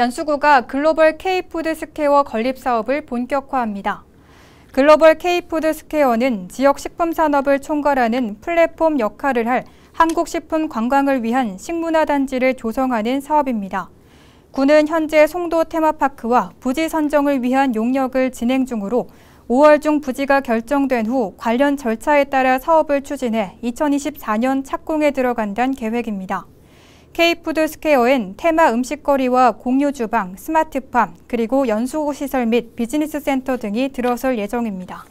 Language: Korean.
연수구가 글로벌 K푸드 스퀘어 건립 사업을 본격화합니다. 글로벌 K푸드 스퀘어는 지역 식품 산업을 총괄하는 플랫폼 역할을 할 한국식품 관광을 위한 식문화 단지를 조성하는 사업입니다. 구는 현재 송도 테마파크와 부지 선정을 위한 용역을 진행 중으로 5월 중 부지가 결정된 후 관련 절차에 따라 사업을 추진해 2024년 착공에 들어간다는 계획입니다. K푸드 스퀘어엔 테마 음식거리와 공유 주방, 스마트팜, 그리고 연수시설 및 비즈니스 센터 등이 들어설 예정입니다.